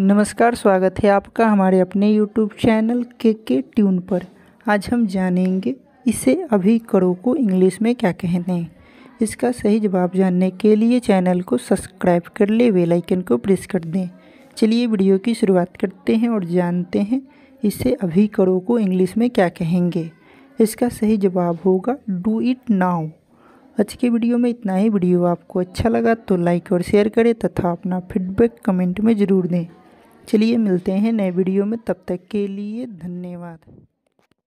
नमस्कार स्वागत है आपका हमारे अपने YouTube चैनल के के ट्यून पर आज हम जानेंगे इसे अभी करो को इंग्लिश में क्या कहते हैं इसका सही जवाब जानने के लिए चैनल को सब्सक्राइब कर ले बेल आइकन को प्रेस कर दें चलिए वीडियो की शुरुआत करते हैं और जानते हैं इसे अभी करो को इंग्लिश में क्या कहेंगे इसका सही जवाब होगा डू इट नाउ आज के वीडियो में इतना ही वीडियो आपको अच्छा लगा तो लाइक और शेयर करें तथा अपना फीडबैक कमेंट में ज़रूर दें चलिए मिलते हैं नए वीडियो में तब तक के लिए धन्यवाद